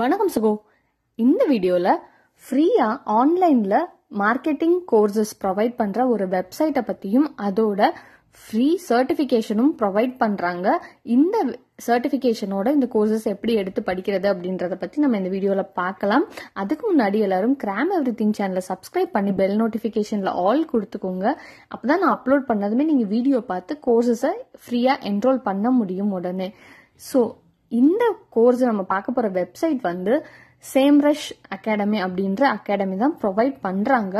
வணக்கம் சுகோ இந்த வீடியோவில் ஃப்ரீயாக ஆன்லைனில் மார்க்கெட்டிங் கோர்சஸ் ப்ரொவைட் பண்ணுற ஒரு வெப்சைட்டை பற்றியும் அதோட ஃப்ரீ சர்டிஃபிகேஷனும் ப்ரொவைட் பண்ணுறாங்க இந்த சர்டிஃபிகேஷனோட இந்த கோர்சஸ் எப்படி எடுத்து படிக்கிறது அப்படின்றத பற்றி நம்ம இந்த வீடியோவில் பார்க்கலாம் அதுக்கு முன்னாடி எல்லாரும் கிராம் எவ்ரி திங் சேனலை சப்ஸ்கிரைப் பண்ணி பெல் நோட்டிஃபிகேஷனில் ஆல் கொடுத்துக்கோங்க அப்பதான் நான் அப்லோட் பண்ணதுமே நீங்கள் வீடியோ பார்த்து கோர்சஸை ஃப்ரீயாக என்ரோல் பண்ண முடியும் உடனே ஸோ இந்த கோர்ஸ் நம்ம பார்க்க போகிற வெப்சைட் வந்து சேம் ரஷ் அகாடமி அப்படின்ற அகாடமி தான் ப்ரொவைட் பண்ணுறாங்க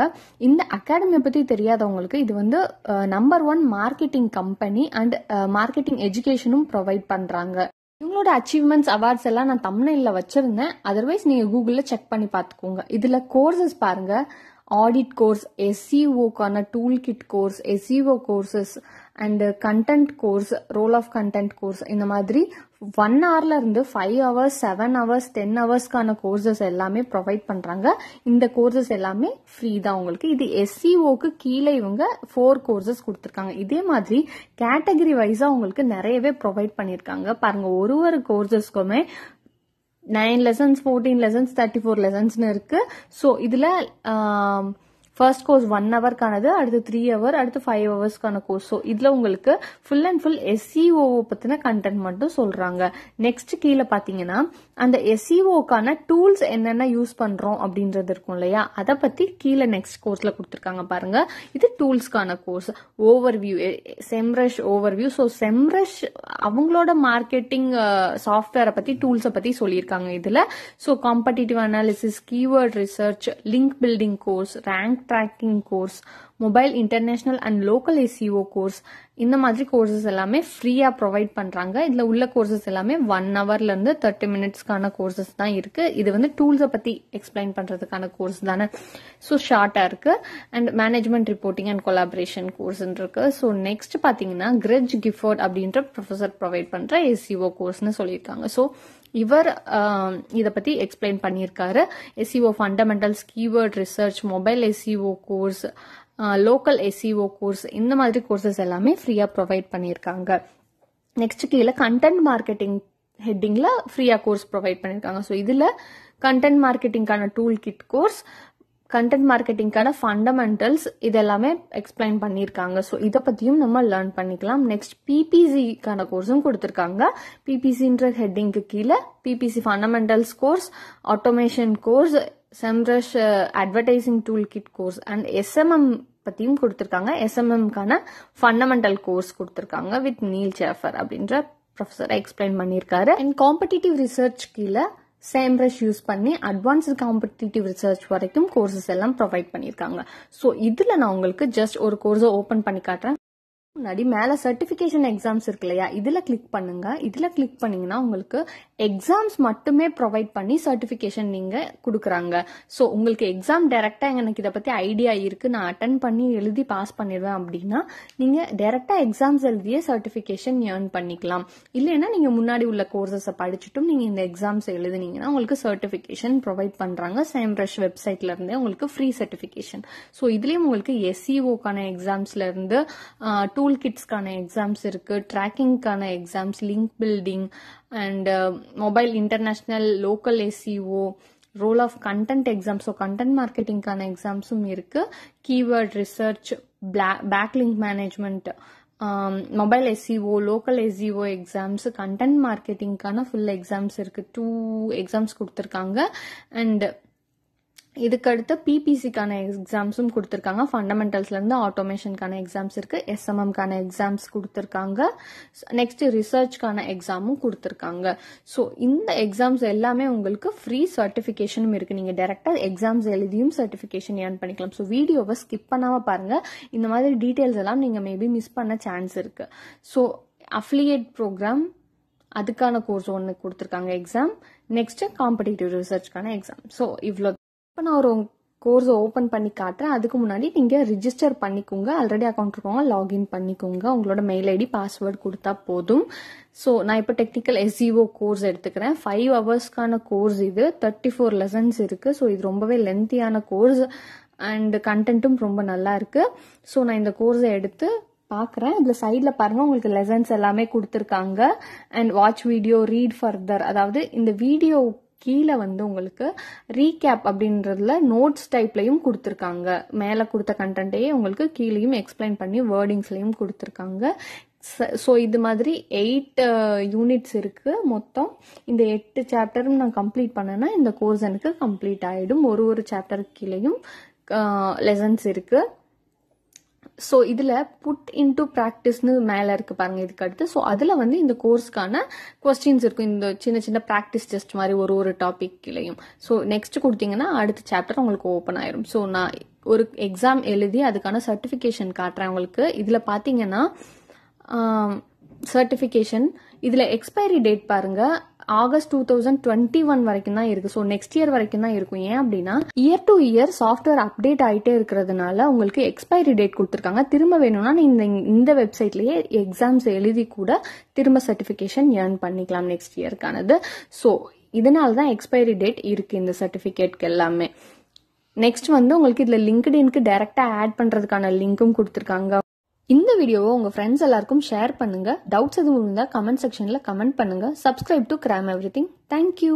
இந்த அகாடமியை பற்றி தெரியாதவங்களுக்கு இது வந்து number one marketing company and marketing எஜுகேஷனும் ப்ரொவைட் பண்ணுறாங்க இவங்களோட அச்சீவ்மெண்ட்ஸ் அவார்ட்ஸ் எல்லாம் நான் தமிழ்நில வச்சிருந்தேன் அதர்வைஸ் நீங்கள் கூகுளில் செக் பண்ணி பார்த்துக்கோங்க இதில் கோர்சஸ் பாருங்கள் ஆடிட் கோர்ஸ் எஸ்சிஓக்கான tool kit course SEO courses and content course role of content course இந்த மாதிரி ஒன் ஹவர்ல இருந்து five hours seven hours ten ஹவர்ஸ்க்கான கோர்சஸ் எல்லாமே ப்ரொவைட் பண்ணுறாங்க இந்த கோர்சஸ் எல்லாமே ஃப்ரீ தான் உங்களுக்கு இது எஸ்சிஓக்கு e கீழே இவங்க ஃபோர் கோர்சஸ் கொடுத்துருக்காங்க இதே மாதிரி கேட்டகரி வைஸாக உங்களுக்கு நிறையவே ப்ரொவைட் பண்ணியிருக்காங்க பாருங்க ஒரு ஒரு கோர்சஸ்க்குமே nine lessons fourteen lessons thirty four லெசன்ஸ்னு இருக்குது ஸோ இதில் ஃபர்ஸ்ட் கோர்ஸ் ஒன் ஹவர்க்கானது அடுத்து த்ரீ ஹவர் அடுத்து ஃபைவ் ஹவர்ஸ்க்கான கோர்ஸ் ஸோ இதில் உங்களுக்கு ஃபுல் அண்ட் ஃபுல் எஸ்சிஓ பற்றின கண்டென்ட் மட்டும் சொல்கிறாங்க நெக்ஸ்ட் கீழே பார்த்தீங்கன்னா அந்த எஸ்இஓக்கான e டூல்ஸ் என்னென்ன யூஸ் பண்ணுறோம் அப்படின்றது இருக்கும் இல்லையா அதை பற்றி கீழே நெக்ஸ்ட் கோர்ஸில் கொடுத்துருக்காங்க பாருங்க இது டூல்ஸ்க்கான course overview Semrush overview so Semrush அவங்களோட மார்க்கெட்டிங் சாஃப்ட்வேரை பற்றி டூல்ஸை பற்றி சொல்லியிருக்காங்க இதில் so competitive analysis keyword research link building course rank tracking course mobile international and local SEO course இந்த மாதிரி கோர்சஸ் எல்லாமே ஃப்ரீயாக ப்ரொவைட் பண்ணுறாங்க இதில் உள்ள கோர்சஸ் எல்லாமே ஒன் ஹவர்லேருந்து தேர்ட்டி மினிட்ஸ்க்கான கோர்சஸ் தான் இருக்குது இது வந்து டூல்ஸை பற்றி எக்ஸ்பிளைன் பண்ணுறதுக்கான கோர்ஸ் தானே ஸோ ஷார்ட்டாக இருக்குது and management reporting and collaboration கோர்ஸ்ன்னு இருக்குது ஸோ நெக்ஸ்ட் பார்த்தீங்கன்னா கிரெஜ் கிஃபோர்ட் அப்படின்ற ப்ரொஃபஸர் ப்ரொவைட் பண்ணுற எஸ்இஓ கோர்ஸ்னு சொல்லியிருக்காங்க ஸோ இவர் இதை பற்றி எக்ஸ்பிளைன் பண்ணியிருக்காரு SEO fundamentals keyword research mobile SEO course local SEO course இந்த மாதிரி கோர்சஸ் எல்லாமே ஃப்ரீயாக ப்ரொவைட் பண்ணியிருக்காங்க நெக்ஸ்ட் கீழே கண்டென்ட் மார்க்கெட்டிங் ஹெட்டிங்கில் ஃப்ரீயாக கோர்ஸ் ப்ரொவைட் பண்ணியிருக்காங்க ஸோ இதில் கண்டென்ட் மார்க்கெட்டிங்கான டூல் கிட் கோர்ஸ் கண்டென்ட் மார்க்கெட்டிங்க்கான ஃபண்டமெண்டல்ஸ் இது எல்லாமே எக்ஸ்பிளைன் பண்ணியிருக்காங்க ஸோ இதை பற்றியும் நம்ம லேர்ன் பண்ணிக்கலாம் நெக்ஸ்ட் பிபிசிக்கான கோர்ஸும் கொடுத்துருக்காங்க பிபிசின்ற ஹெட்டிங்க்கு கீழே PPC fundamentals course automation course Semrush advertising tool kit course and SMM பற்றியும் கொடுத்துருக்காங்க எஸ்எம்எம்கான ஃபண்டமெண்டல் கோர்ஸ் கொடுத்துருக்காங்க வித் நீல் சேஃபர் அப்படின்ற ப்ரொஃபஸர் எக்ஸ்பிளைன் பண்ணியிருக்காரு அண்ட் காம்படிட்டிவ் ரிசர்ச் கீழே சேம் ப்ரஷ் யூஸ் பண்ணி அட்வான்ஸ்டு காம்படிட்டிவ் ரிசர்ச் வரைக்கும் கோர்சஸ் எல்லாம் ப்ரொவைட் பண்ணியிருக்காங்க ஸோ இதில் நான் உங்களுக்கு ஜஸ்ட் ஒரு கோர்ஸை ஓப்பன் பண்ணி காட்டுறேன் முன்னாடி மேலே சர்டிஃபிகேஷன் எக்ஸாம்ஸ் இருக்கு இல்லையா இதில் கிளிக் பண்ணுங்க இதில் கிளிக் பண்ணீங்கன்னா உங்களுக்கு எக்ஸாம்ஸ் மட்டுமே ப்ரொவைட் பண்ணி சர்டிஃபிகேஷன் நீங்கள் கொடுக்குறாங்க ஸோ உங்களுக்கு எக்ஸாம் டைரெக்டாக எனக்கு இதை பற்றி ஐடியா இருக்குது நான் அட்டன் பண்ணி எழுதி பாஸ் பண்ணிடுவேன் அப்படின்னா நீங்கள் டைரெக்டாக எக்ஸாம்ஸ் எழுதியே சர்டிஃபிகேஷன் ஏர்ன் பண்ணிக்கலாம் இல்லைன்னா நீங்கள் முன்னாடி உள்ள கோர்சஸை படிச்சுட்டும் நீங்கள் இந்த எக்ஸாம்ஸ் எழுதுனீங்கன்னா உங்களுக்கு சர்டிஃபிகேஷன் ப்ரொவைட் பண்ணுறாங்க சேம் ரஷ் வெப்சைட்லேருந்தே உங்களுக்கு ஃப்ரீ சர்டிஃபிகேஷன் ஸோ இதுலேயும் உங்களுக்கு எஸ்சிஓக்கான e எக்ஸாம்ஸ்லேருந்து டூ டூல் கிட்ஸ்க்கான எக்ஸாம்ஸ் இருக்குது ட்ராக்கிங்க்கான exams link building and mobile international local SEO role of content exam so content மார்க்கெட்டிங்க்கான எக்ஸாம்ஸும் இருக்குது கீவேர்ட் ரிசர்ச் பிளா backlink management mobile SEO local SEO exams content மார்க்கெட்டிங்க்கான ஃபுல் எக்ஸாம்ஸ் இருக்குது டூ எக்ஸாம்ஸ் கொடுத்துருக்காங்க அண்ட் இதுக்கடுத்து பிபிசிக்கான எக்ஸாம்ஸும் கொடுத்துருக்காங்க ஃபண்டமெண்டல்ஸ்லேருந்து ஆட்டோமேஷனுக்கான எக்ஸாம்ஸ் இருக்குது எஸ்எம்எம்கான எக்ஸாம்ஸ் கொடுத்துருக்காங்க நெக்ஸ்ட் ரிசர்ச்க்கான எக்ஸாமும் கொடுத்துருக்காங்க ஸோ இந்த எக்ஸாம்ஸ் எல்லாமே உங்களுக்கு ஃப்ரீ சர்டிஃபிகேஷனும் இருக்குது நீங்கள் டேரெக்டாக எக்ஸாம்ஸ் எழுதியும் சர்டிஃபிகேஷன் ஏர்ன் பண்ணிக்கலாம் ஸோ வீடியோவை ஸ்கிப் பண்ணாமல் பாருங்கள் இந்த மாதிரி டீட்டெயில்ஸ் எல்லாம் நீங்கள் மேபி மிஸ் பண்ண சான்ஸ் இருக்குது ஸோ அஃபிலியேட் ப்ரோக்ராம் அதுக்கான கோர்ஸ் ஒன்று கொடுத்துருக்காங்க எக்ஸாம் நெக்ஸ்ட்டு காம்படிட்டிவ் ரிசர்ச்க்கான எக்ஸாம் ஸோ இவ்வளோ இப்போ நான் ஒரு கோர்ஸ் ஓப்பன் பண்ணி காட்டுறேன் அதுக்கு முன்னாடி நீங்கள் ரிஜிஸ்டர் பண்ணிக்கோங்க ஆல்ரெடி அக்கௌண்ட் இருக்கவங்க லாகின் பண்ணிக்கோங்க உங்களோட மெயில் ஐடி பாஸ்வேர்டு கொடுத்தா போதும் ஸோ நான் இப்போ டெக்னிக்கல் எஸ்இஓ கோர்ஸ் எடுத்துக்கிறேன் ஃபைவ் ஹவர்ஸ்க்கான கோர்ஸ் இது தேர்ட்டி ஃபோர் லெசன்ஸ் இருக்குது ஸோ இது ரொம்பவே லென்த்தியான கோர்ஸ் அண்ட் கண்டென்ட்டும் ரொம்ப நல்லா இருக்குது ஸோ நான் இந்த கோர்ஸை எடுத்து பார்க்குறேன் இதில் சைடில் பாருங்கள் உங்களுக்கு லெசன்ஸ் எல்லாமே கொடுத்துருக்காங்க and watch video read further அதாவது இந்த வீடியோ கீழே வந்து உங்களுக்கு ரீகேப் அப்படின்றதுல நோட்ஸ் டைப்லையும் கொடுத்துருக்காங்க மேலே கொடுத்த கண்டென்ட்டையே உங்களுக்கு கீழேயும் எக்ஸ்பிளைன் பண்ணி வேர்டிங்ஸ்லையும் கொடுத்துருக்காங்க ஸோ இது மாதிரி எயிட் யூனிட்ஸ் இருக்குது மொத்தம் இந்த எட்டு சாப்டரும் நான் கம்ப்ளீட் பண்ணேன்னா இந்த கோர்ஸ் எனக்கு கம்ப்ளீட் ஆகிடும் ஒரு ஒரு சாப்டருக்கு கீழேயும் லெசன்ஸ் uh, இருக்குது ஸோ இதில் புட் இன்டு ப்ராக்டிஸ்னு மேலே இருக்குது பாருங்கள் இதுக்கு அடுத்து ஸோ அதில் வந்து இந்த கோர்ஸ்க்கான கொஸ்டின்ஸ் இருக்கும் இந்த சின்ன சின்ன ப்ராக்டிஸ் டெஸ்ட் மாதிரி ஒரு ஒரு டாபிக்லையும் ஸோ நெக்ஸ்ட் கொடுத்தீங்கன்னா அடுத்த சாப்டர் உங்களுக்கு ஓப்பன் ஆயிரும் ஸோ நான் ஒரு எக்ஸாம் எழுதி அதுக்கான சர்டிஃபிகேஷன் காட்டுறேன் உங்களுக்கு இதில் பார்த்தீங்கன்னா சர்டிஃபிகேஷன் இதில் எக்ஸ்பைரி டேட் பாருங்கள் August two thousand twenty one வரைக்கும் தான் இருக்கு ஸோ நெக்ஸ்ட் இயர் வரைக்கும் தான் இருக்கும் ஏன் அப்படின்னா year to year software update ஆகிட்டே இருக்கிறதுனால உங்களுக்கு எக்ஸ்பைரி டேட் கொடுத்துருக்காங்க திரும்ப வேணும்னா இந்த இந்த வெப்சைட்லயே எக்ஸாம்ஸ் எழுதி கூட திரும்ப சர்டிஃபிகேஷன் ஏர்ன் பண்ணிக்கலாம் நெக்ஸ்ட் இயர்க்கானது ஸோ இதனால தான் எக்ஸ்பைரி டேட் இருக்கு இந்த சர்டிஃபிகேட்க்கு எல்லாமே நெக்ஸ்ட் வந்து உங்களுக்கு இதில் லிங்க்டின்க்கு டேரெக்டாக ஆட் பண்ணுறதுக்கான லிங்க்கும் கொடுத்துருக்காங்க இந்த வீடியோவை உங்கள் ஃப்ரெண்ட்ஸ் எல்லாருக்கும் ஷேர் பண்ணுங்கள் டவுட்ஸ் எதுவும் இருந்தால் கமெண்ட் செக்ஷனில் கமெண்ட் பண்ணுங்கள் சப்ஸ்கிரைப் டு கிராம் எவ்ரி திங் தேங்க்யூ